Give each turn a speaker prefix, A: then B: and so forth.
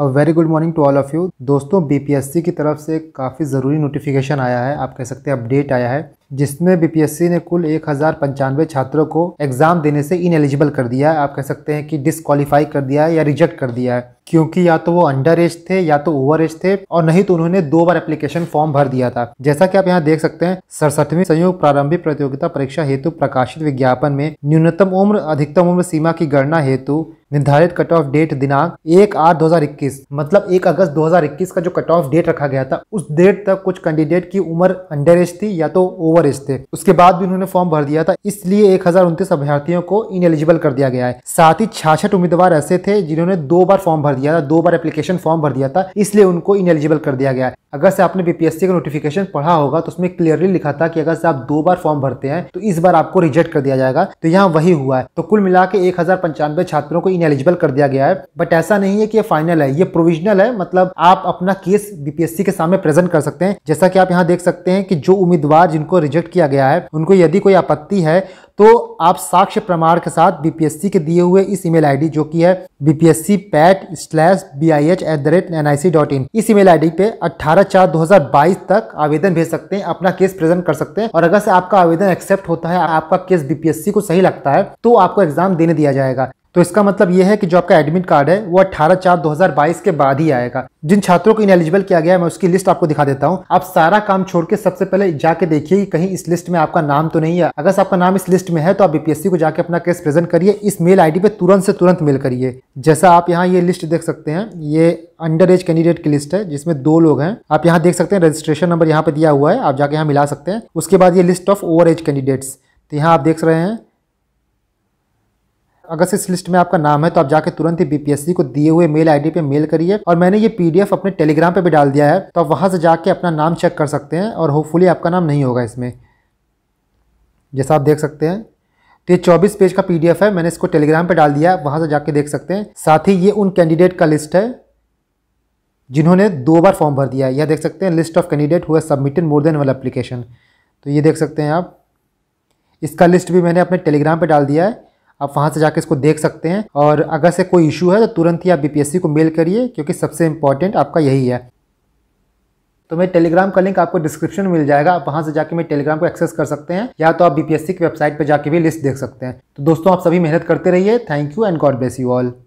A: a very good morning to all of you दोस्तों BPSC की तरफ से काफ़ी ज़रूरी नोटिफिकेशन आया है आप कह सकते हैं अपडेट आया है जिसमें बीपीएससी ने कुल एक छात्रों को एग्ज़ाम देने से इनएलिजिबल कर दिया है आप कह सकते हैं कि डिसक्वालीफाई कर दिया है या रिजेक्ट कर दिया है क्योंकि या तो वो अंडर एज थे या तो ओवर एज थे और नहीं तो उन्होंने दो बार एप्लीकेशन फॉर्म भर दिया था जैसा कि आप यहाँ देख सकते हैं सड़सठवीं संयुक्त प्रारंभिक प्रतियोगिता परीक्षा हेतु प्रकाशित विज्ञापन में न्यूनतम उम्र अधिकतम उम्र सीमा की गणना हेतु निर्धारित कट ऑफ डेट दिनांक एक आठ दो मतलब एक अगस्त 2021 का जो कट ऑफ डेट रखा गया था उस डेट तक कुछ कैंडिडेट की उम्र अंडर एज थी या तो ओवर एज थे उसके बाद भी उन्होंने फॉर्म भर दिया था इसलिए एक अभ्यर्थियों को एलिजिबल कर दिया गया है साथ ही छियासठ उम्मीदवार ऐसे थे जिन्होंने दो बार फॉर्म भर दिया था दो बार एप्लीकेशन फॉर्म भर दिया था इसलिए उनको इनएलिजिबल कर दिया गया अगर से आपने बीपीएससी का नोटिफिकेशन पढ़ा होगा तो उसमें क्लियरली लिखा था कि अगर से आप दो बार फॉर्म भरते हैं तो इस बार आपको रिजेक्ट कर दिया जाएगा तो यहाँ वही हुआ है तो कुल मिला के एक छात्रों को इन एलिजिबल कर दिया गया है बट ऐसा नहीं है कि ये फाइनल है ये प्रोविजनल है मतलब आप अपना केस बीपीएससी के सामने प्रेजेंट कर सकते हैं जैसा की आप यहाँ देख सकते हैं कि जो उम्मीदवार जिनको रिजेक्ट किया गया है उनको यदि कोई आपत्ति है तो आप साक्ष्य प्रमाण के साथ बीपीएससी के दिए हुए इस ईमेल आईडी जो कि है बीपीएससी पैट slash B I H at the rate N I C dot in इस ईमेल आईडी पे अट्ठारह अठारह चार बाईस तक आवेदन भेज सकते हैं अपना केस प्रेजेंट कर सकते हैं और अगर से आपका आवेदन एक्सेप्ट होता है आपका केस बीपीएससी को सही लगता है तो आपको एग्जाम देने दिया जाएगा तो इसका मतलब यह है कि जो आपका एडमिट कार्ड है वो 18 चार 2022 के बाद ही आएगा जिन छात्रों को एलिजिबल किया गया है मैं उसकी लिस्ट आपको दिखा देता हूँ आप सारा काम छोड़ के सबसे पहले जाके देखिए कहीं इस लिस्ट में आपका नाम तो नहीं है अगर आपका नाम इस लिस्ट में है तो आप बीपीएससी को जाके अपना केस प्रेजेंट करिए इस मेल आई पे तुरंत से तुरंत मेल करिए जैसा आप यहाँ ये लिस्ट देख सकते हैं ये अंडर एज कैंडिडेट की लिस्ट है जिसमें दो लोग हैं आप यहाँ देख सकते हैं रजिस्ट्रेशन नंबर यहाँ पे दिया हुआ है आप जाके यहाँ मिला सकते हैं उसके बाद ये list of over age candidates तो यहाँ आप देख रहे हैं अगर इस लिस्ट में आपका नाम है तो आप जाके तुरंत ही बीपीएससी को दिए हुए मेल आईडी पे मेल करिए और मैंने ये पीडीएफ अपने टेलीग्राम पे भी डाल दिया है तो आप वहाँ से जाके अपना नाम चेक कर सकते हैं और होपफुली आपका नाम नहीं होगा इसमें जैसा आप देख सकते हैं तो ये चौबीस पेज का पीडीएफ है मैंने इसको टेलीग्राम पर डाल दिया है वहाँ से जाके देख सकते हैं साथ ही ये उन कैंडिडेट का लिस्ट है जिन्होंने दो बार फॉर्म भर दिया है यह देख सकते हैं लिस्ट ऑफ कैंडिडेट हुआ सबमिटेड मोर देन वाला अप्लीकेशन तो ये देख सकते हैं आप इसका लिस्ट भी मैंने अपने टेलीग्राम पे डाल दिया है आप वहाँ से जाके इसको देख सकते हैं और अगर से कोई इशू है तो तुरंत ही आप बीपीएससी को मेल करिए क्योंकि सबसे इम्पॉर्टेंट आपका यही है तो मेरे टेलीग्राम का लिंक आपको डिस्क्रिप्शन में मिल जाएगा आप वहाँ से जाके मेरे टेलीग्राम को एक्सेस कर सकते हैं या तो आप बीपीएससी की वेबसाइट पर जाके भी लिस्ट देख सकते हैं तो दोस्तों आप सभी मेहनत करते रहिए thank you and God bless you all